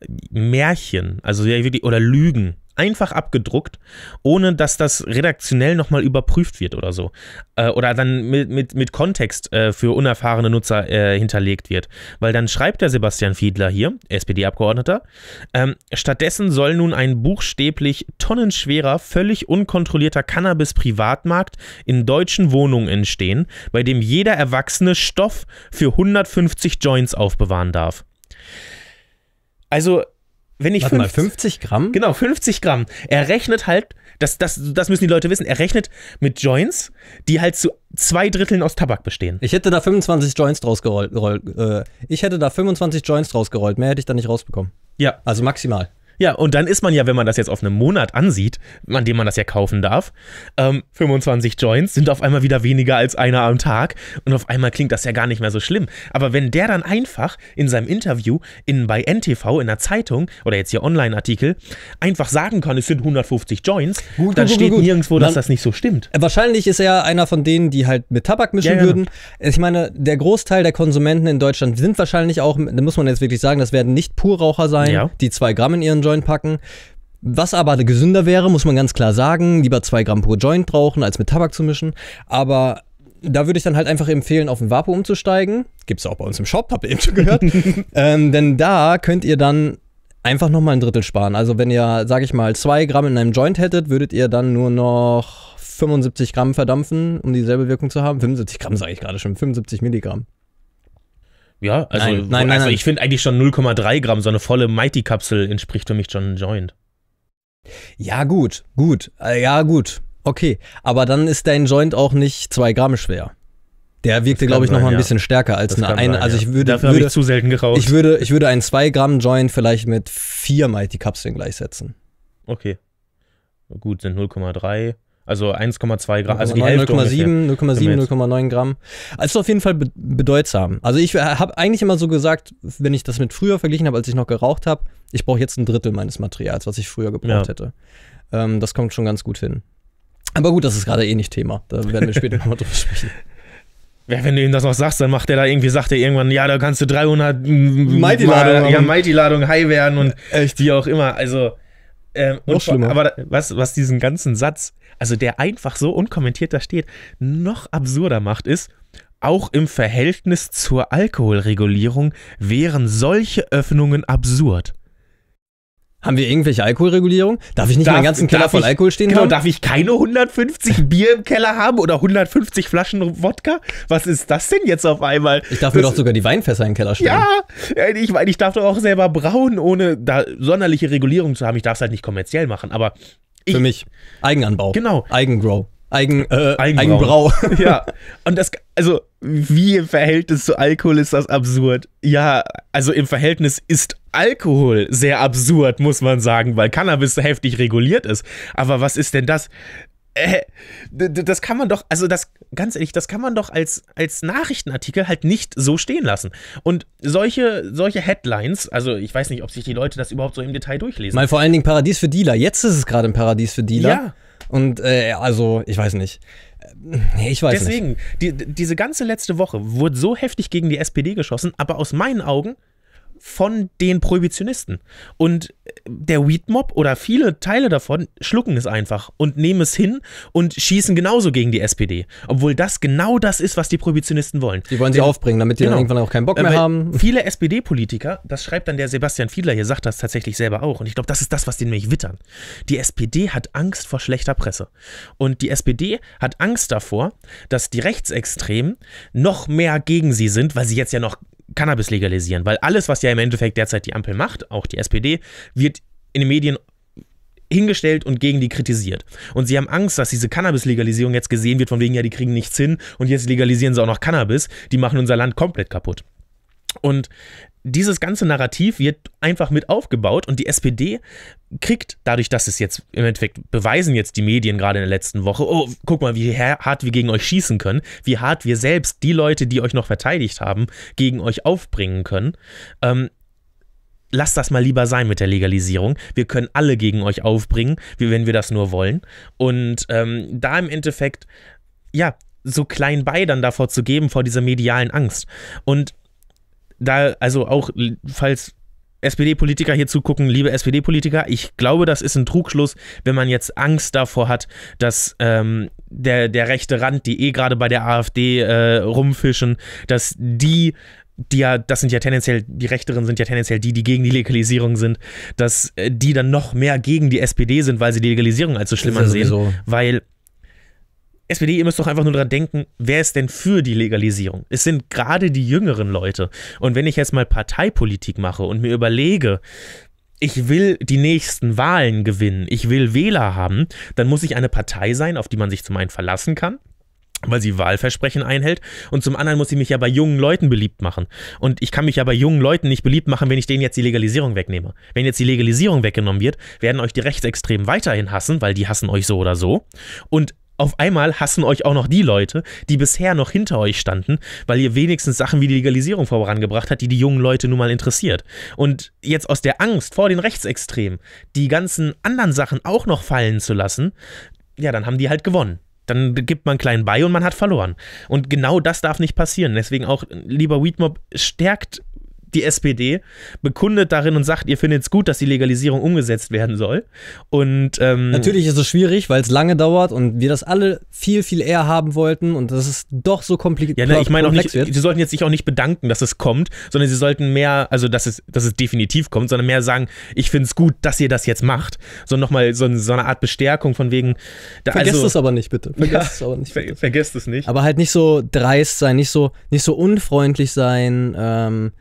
äh, Märchen, also ja, wirklich, oder Lügen einfach abgedruckt, ohne dass das redaktionell nochmal überprüft wird oder so. Äh, oder dann mit, mit, mit Kontext äh, für unerfahrene Nutzer äh, hinterlegt wird. Weil dann schreibt der Sebastian Fiedler hier, SPD-Abgeordneter, ähm, stattdessen soll nun ein buchstäblich tonnenschwerer, völlig unkontrollierter Cannabis-Privatmarkt in deutschen Wohnungen entstehen, bei dem jeder Erwachsene Stoff für 150 Joints aufbewahren darf. Also wenn ich Warte 50, mal, 50 Gramm? Genau, 50 Gramm. Er rechnet halt, das, das, das müssen die Leute wissen, er rechnet mit Joints, die halt zu zwei Dritteln aus Tabak bestehen. Ich hätte da 25 Joints draus gerollt. Äh, ich hätte da 25 Joints draus gerollt. Mehr hätte ich da nicht rausbekommen. Ja. Also maximal. Ja, und dann ist man ja, wenn man das jetzt auf einen Monat ansieht, an dem man das ja kaufen darf, ähm, 25 Joints sind auf einmal wieder weniger als einer am Tag und auf einmal klingt das ja gar nicht mehr so schlimm. Aber wenn der dann einfach in seinem Interview in, bei NTV in der Zeitung oder jetzt hier Online-Artikel einfach sagen kann, es sind 150 Joints, gut, dann gut, steht gut, nirgendwo, dass man, das nicht so stimmt. Wahrscheinlich ist er einer von denen, die halt mit Tabak mischen ja, ja. würden. Ich meine, der Großteil der Konsumenten in Deutschland sind wahrscheinlich auch, da muss man jetzt wirklich sagen, das werden nicht Purraucher sein, ja. die zwei Gramm in ihren Joint packen. Was aber gesünder wäre, muss man ganz klar sagen, lieber 2 Gramm pro Joint rauchen, als mit Tabak zu mischen. Aber da würde ich dann halt einfach empfehlen, auf ein Vapo umzusteigen. Gibt es auch bei uns im Shop, habt ihr eben schon gehört. [LAUGHS] ähm, denn da könnt ihr dann einfach nochmal ein Drittel sparen. Also wenn ihr, sag ich mal, 2 Gramm in einem Joint hättet, würdet ihr dann nur noch 75 Gramm verdampfen, um dieselbe Wirkung zu haben. 75 Gramm sage ich gerade schon, 75 Milligramm. Ja, also, nein, nein, also nein, ich finde eigentlich schon 0,3 Gramm, so eine volle Mighty-Kapsel entspricht für mich schon ein Joint. Ja, gut, gut, äh, ja, gut, okay. Aber dann ist dein Joint auch nicht 2 Gramm schwer. Der wirkte, glaube ich, nochmal ja. ein bisschen stärker als eine. sein, also ich würde, Dafür würde, ich zu selten geraucht. Ich würde, ich würde einen 2 Gramm Joint vielleicht mit 4 Mighty Kapseln gleichsetzen. Okay. Gut, sind 0,3. Also 1,2 Gramm, also 0,7, 0,7, 0,9 Gramm. Also auf jeden Fall bedeutsam. Also ich äh, habe eigentlich immer so gesagt, wenn ich das mit früher verglichen habe, als ich noch geraucht habe, ich brauche jetzt ein Drittel meines Materials, was ich früher gebraucht ja. hätte. Ähm, das kommt schon ganz gut hin. Aber gut, das ist gerade eh nicht Thema. Da werden wir später [LAUGHS] nochmal drüber sprechen. Ja, wenn du ihm das noch sagst, dann macht er da irgendwie, sagt er irgendwann, ja, da kannst du 300 Mighty-Ladung ja, Mighty high werden und Echt? wie auch immer. Also, ähm, noch schlimmer. Aber was, was diesen ganzen Satz, also der einfach so unkommentiert da steht, noch absurder macht, ist, auch im Verhältnis zur Alkoholregulierung wären solche Öffnungen absurd. Haben wir irgendwelche Alkoholregulierung? Darf ich nicht darf, meinen ganzen Keller voll ich, Alkohol stehen genau, haben? Darf ich keine 150 [LAUGHS] Bier im Keller haben oder 150 Flaschen Wodka? Was ist das denn jetzt auf einmal? Ich darf das, mir doch sogar die Weinfässer im Keller stellen. Ja, ich ich darf doch auch selber brauen, ohne da sonderliche Regulierung zu haben. Ich darf es halt nicht kommerziell machen, aber für mich. Eigenanbau. Genau. Eigengrow. Eigen, äh, Eigenbrau. Eigenbrau. [LAUGHS] ja. [LAUGHS] Und das, also, wie im Verhältnis zu Alkohol ist das absurd. Ja, also im Verhältnis ist Alkohol sehr absurd, muss man sagen, weil Cannabis heftig reguliert ist. Aber was ist denn das? äh, das kann man doch, also das, ganz ehrlich, das kann man doch als, als Nachrichtenartikel halt nicht so stehen lassen. Und solche, solche Headlines, also ich weiß nicht, ob sich die Leute das überhaupt so im Detail durchlesen. Mal vor allen Dingen Paradies für Dealer. Jetzt ist es gerade ein Paradies für Dealer. Ja. Und äh, also, ich weiß nicht. Äh, nee, ich weiß Deswegen, nicht. Deswegen, diese ganze letzte Woche wurde so heftig gegen die SPD geschossen, aber aus meinen Augen von den Prohibitionisten. Und äh, der Weed-Mob oder viele Teile davon schlucken es einfach und nehmen es hin und schießen genauso gegen die SPD. Obwohl das genau das ist, was die Prohibitionisten wollen. Die wollen sie Denn, aufbringen, damit die genau, dann irgendwann auch keinen Bock äh, mehr haben. [LAUGHS] Viele SPD-Politiker, das schreibt dann der Sebastian Fiedler hier, sagt das tatsächlich selber auch. Und ich glaube, das ist das, was die nämlich wittern. Die SPD hat Angst vor schlechter Presse. Und die SPD hat Angst davor, dass die Rechtsextremen noch mehr gegen sie sind, weil sie jetzt ja noch Cannabis legalisieren, weil alles, was ja im Endeffekt derzeit die Ampel macht, auch die SPD, wird in den Medien hingestellt und gegen die kritisiert. Und sie haben Angst, dass diese Cannabis-Legalisierung jetzt gesehen wird, von wegen, ja, die kriegen nichts hin und jetzt legalisieren sie auch noch Cannabis, die machen unser Land komplett kaputt. Und dieses ganze Narrativ wird einfach mit aufgebaut und die SPD kriegt dadurch, dass es jetzt im Endeffekt beweisen jetzt die Medien gerade in der letzten Woche, oh, guck mal, wie hart wir gegen euch schießen können, wie hart wir selbst die Leute, die euch noch verteidigt haben, gegen euch aufbringen können. Ähm, lasst das mal lieber sein mit der Legalisierung. Wir können alle gegen euch aufbringen, wenn wir das nur wollen. Und ähm, da im Endeffekt, ja, so klein bei dann davor zu geben, vor dieser medialen Angst. Und da, also auch, falls SPD-Politiker hier zugucken, liebe SPD-Politiker, ich glaube, das ist ein Trugschluss, wenn man jetzt Angst davor hat, dass ähm, der, der rechte Rand, die eh gerade bei der AfD äh, rumfischen, dass die, die ja, das sind ja tendenziell, die Rechteren sind ja tendenziell die, die gegen die Legalisierung sind, dass äh, die dann noch mehr gegen die SPD sind, weil sie die Legalisierung als so schlimm ansehen. Weil SPD, ihr müsst doch einfach nur dran denken, wer ist denn für die Legalisierung? Es sind gerade die jüngeren Leute. Und wenn ich jetzt mal Parteipolitik mache und mir überlege, ich will die nächsten Wahlen gewinnen, ich will Wähler haben, dann muss ich eine Partei sein, auf die man sich zum einen verlassen kann, weil sie Wahlversprechen einhält und zum anderen muss ich mich ja bei jungen Leuten beliebt machen. Und ich kann mich ja bei jungen Leuten nicht beliebt machen, wenn ich denen jetzt die Legalisierung wegnehme. Wenn jetzt die Legalisierung weggenommen wird, werden euch die Rechtsextremen weiterhin hassen, weil die hassen euch so oder so. Und auf einmal hassen euch auch noch die Leute, die bisher noch hinter euch standen, weil ihr wenigstens Sachen wie die Legalisierung vorangebracht habt, die die jungen Leute nun mal interessiert. Und jetzt aus der Angst vor den Rechtsextremen die ganzen anderen Sachen auch noch fallen zu lassen, ja, dann haben die halt gewonnen. Dann gibt man klein bei und man hat verloren. Und genau das darf nicht passieren. Deswegen auch, lieber Weedmob, stärkt die SPD bekundet darin und sagt, ihr findet es gut, dass die Legalisierung umgesetzt werden soll. Und ähm, natürlich ist es schwierig, weil es lange dauert und wir das alle viel, viel eher haben wollten und das ist doch so kompliziert. Ja, ne, ich meine auch nicht, wird. sie sollten jetzt sich auch nicht bedanken, dass es kommt, sondern sie sollten mehr, also dass es, dass es definitiv kommt, sondern mehr sagen, ich finde es gut, dass ihr das jetzt macht. So nochmal so, so eine Art Bestärkung von wegen. Da, vergesst also, es aber nicht, bitte. Vergesst ja, es aber [LAUGHS] nicht. Bitte. Ver, vergesst es nicht. Aber halt nicht so dreist sein, nicht so, nicht so unfreundlich sein, ähm,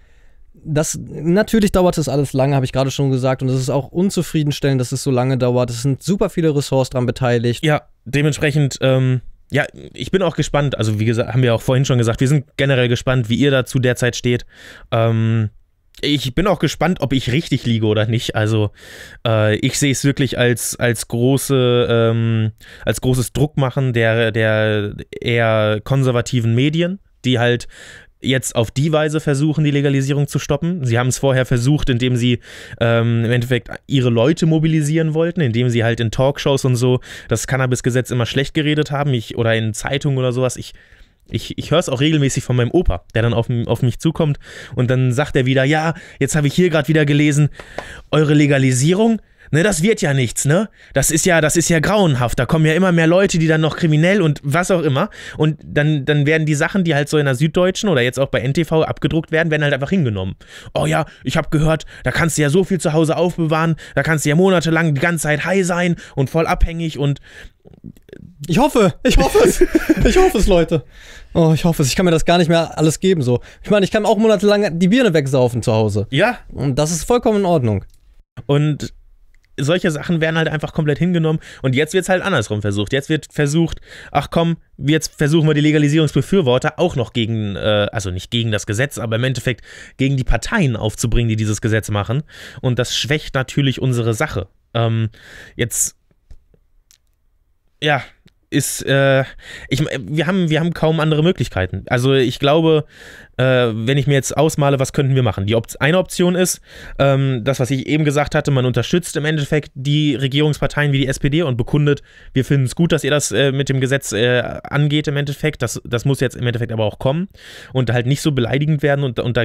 das natürlich dauert das alles lange, habe ich gerade schon gesagt, und es ist auch unzufriedenstellend, dass es so lange dauert. Es sind super viele Ressorts dran beteiligt. Ja, dementsprechend. Ähm ja, ich bin auch gespannt. Also, wie gesagt, haben wir auch vorhin schon gesagt, wir sind generell gespannt, wie ihr dazu derzeit steht. Ähm, ich bin auch gespannt, ob ich richtig liege oder nicht. Also, äh, ich sehe es wirklich als, als, große, ähm, als großes Druckmachen der, der eher konservativen Medien, die halt jetzt auf die Weise versuchen, die Legalisierung zu stoppen. Sie haben es vorher versucht, indem sie ähm, im Endeffekt ihre Leute mobilisieren wollten, indem sie halt in Talkshows und so das Cannabis-Gesetz immer schlecht geredet haben ich, oder in Zeitungen oder sowas. Ich, ich, ich höre es auch regelmäßig von meinem Opa, der dann auf, auf mich zukommt und dann sagt er wieder, ja, jetzt habe ich hier gerade wieder gelesen, eure Legalisierung, ne, das wird ja nichts, ne? Das ist ja, das ist ja grauenhaft. Da kommen ja immer mehr Leute, die dann noch kriminell und was auch immer. Und dann, dann werden die Sachen, die halt so in der Süddeutschen oder jetzt auch bei NTV abgedruckt werden, werden halt einfach hingenommen. Oh ja, ich habe gehört, da kannst du ja so viel zu Hause aufbewahren, da kannst du ja monatelang die ganze Zeit high sein und voll abhängig und ich hoffe, ich hoffe es. Ich hoffe es, Leute. Oh, ich hoffe es. Ich kann mir das gar nicht mehr alles geben so. Ich meine, ich kann auch monatelang die Birne wegsaufen zu Hause. Ja. Und das ist vollkommen in Ordnung. Und solche Sachen werden halt einfach komplett hingenommen und jetzt wird es halt andersrum versucht. Jetzt wird versucht, ach komm, jetzt versuchen wir die Legalisierungsbefürworter auch noch gegen, äh, also nicht gegen das Gesetz, aber im Endeffekt gegen die Parteien aufzubringen, die dieses Gesetz machen. Und das schwächt natürlich unsere Sache. Ähm, jetzt, ja, ist, äh, ich, wir, haben, wir haben kaum andere Möglichkeiten. Also ich glaube, äh, wenn ich mir jetzt ausmale, was könnten wir machen? Die Op eine Option ist, ähm, das, was ich eben gesagt hatte, man unterstützt im Endeffekt die Regierungsparteien wie die SPD und bekundet, wir finden es gut, dass ihr das äh, mit dem Gesetz äh, angeht im Endeffekt. Das, das muss jetzt im Endeffekt aber auch kommen und halt nicht so beleidigend werden und, und da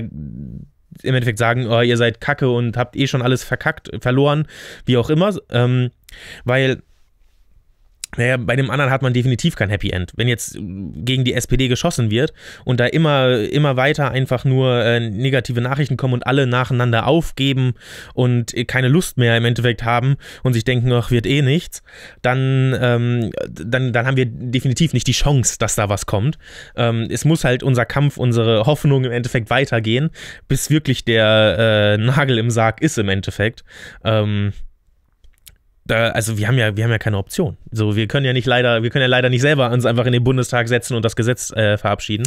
im Endeffekt sagen, oh, ihr seid Kacke und habt eh schon alles verkackt, verloren, wie auch immer. Ähm, weil naja, bei dem anderen hat man definitiv kein Happy End. Wenn jetzt gegen die SPD geschossen wird und da immer, immer weiter einfach nur äh, negative Nachrichten kommen und alle nacheinander aufgeben und keine Lust mehr im Endeffekt haben und sich denken, ach, wird eh nichts, dann, ähm, dann, dann haben wir definitiv nicht die Chance, dass da was kommt. Ähm, es muss halt unser Kampf, unsere Hoffnung im Endeffekt weitergehen, bis wirklich der äh, Nagel im Sarg ist im Endeffekt. Ähm, da, also wir haben ja, wir haben ja keine Option. So, wir können ja nicht leider, wir können ja leider nicht selber uns einfach in den Bundestag setzen und das Gesetz äh, verabschieden.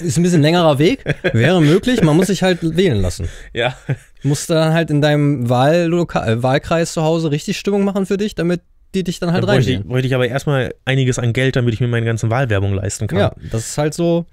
Ist ein bisschen längerer Weg, wäre möglich, man muss sich halt wählen lassen. Ja. Muss dann halt in deinem Wahllokal, äh, Wahlkreis zu Hause richtig Stimmung machen für dich, damit die dich dann halt da reinnehmen. Bräuchte, bräuchte ich aber erstmal einiges an Geld, damit ich mir meine ganzen Wahlwerbung leisten kann. Ja, das ist halt so,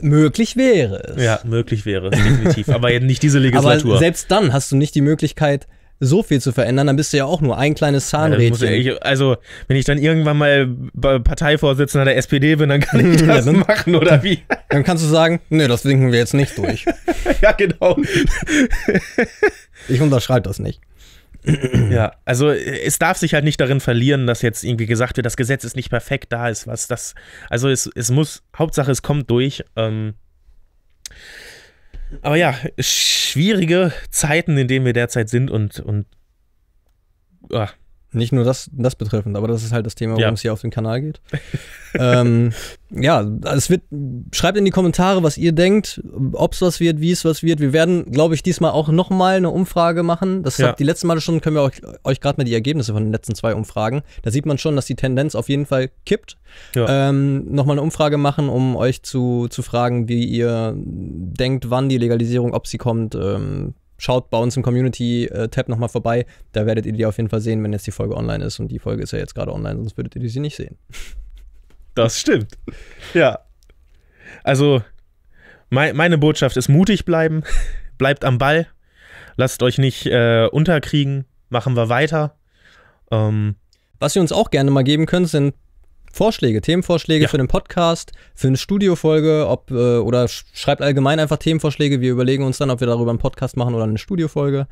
möglich wäre es. Ja, möglich wäre es, definitiv. aber nicht diese [LAUGHS] Legislatur. Aber selbst dann hast du nicht die Möglichkeit, so viel zu verändern, dann bist du ja auch nur ein kleines Zahnrädchen. Ja, ich, also, wenn ich dann irgendwann mal Parteivorsitzender der SPD bin, dann kann ich [LAUGHS] das ja, machen, oder wie? [LAUGHS] Dann kannst du sagen, nee, das winken wir jetzt nicht durch. [LAUGHS] ja, genau. ich unterschreibe das nicht. [CLEARS THROAT] ja, also es darf sich halt nicht darin verlieren, dass jetzt irgendwie gesagt wird, das Gesetz ist nicht perfekt, da ist was. Das, also es, es muss, Hauptsache es kommt durch. Ähm, aber ja, schwierige Zeiten, in denen wir derzeit sind und, und ach, nicht nur das, das betreffend, aber das ist halt das Thema, worum ja. es hier auf dem Kanal geht. [LAUGHS] ähm, ja, es wird, schreibt in die Kommentare, was ihr denkt, ob es was wird, wie es was wird. Wir werden, glaube ich, diesmal auch nochmal eine Umfrage machen. Das ja. habt die letzten Male schon, können wir euch, euch gerade mal die Ergebnisse von den letzten zwei Umfragen. Da sieht man schon, dass die Tendenz auf jeden Fall kippt. Ja. Ähm, nochmal eine Umfrage machen, um euch zu, zu fragen, wie ihr denkt, wann die Legalisierung, ob sie kommt, ähm, schaut bei uns im Community-Tab äh, nochmal vorbei. Da werdet ihr die auf jeden Fall sehen, wenn jetzt die Folge online ist. Und die Folge ist ja jetzt gerade online, sonst würdet ihr sie nicht sehen. Das stimmt. Ja. Also, mein, meine Botschaft ist mutig bleiben. Bleibt am Ball. Lasst euch nicht äh, unterkriegen. Machen wir weiter. Ähm, Was ihr uns auch gerne mal geben könnt, sind Vorschläge, Themenvorschläge ja. für den Podcast, für eine Studiofolge, ob äh, oder schreibt allgemein einfach Themenvorschläge. Wir überlegen uns dann, ob wir darüber einen Podcast machen oder eine Studiofolge.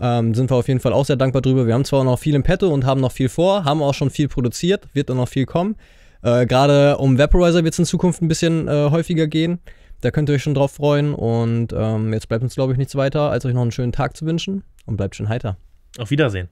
Ähm, sind wir auf jeden Fall auch sehr dankbar drüber. Wir haben zwar noch viel im Petto und haben noch viel vor, haben auch schon viel produziert, wird dann noch viel kommen. Äh, Gerade um Vaporizer wird es in Zukunft ein bisschen äh, häufiger gehen. Da könnt ihr euch schon drauf freuen. Und ähm, jetzt bleibt uns, glaube ich, nichts weiter, als euch noch einen schönen Tag zu wünschen und bleibt schön heiter. Auf Wiedersehen.